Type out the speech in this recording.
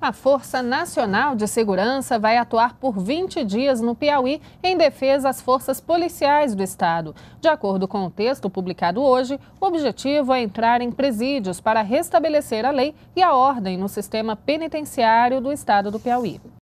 A Força Nacional de Segurança vai atuar por 20 dias no Piauí em defesa às forças policiais do Estado. De acordo com o texto publicado hoje, o objetivo é entrar em presídios para restabelecer a lei e a ordem no sistema penitenciário do Estado do Piauí.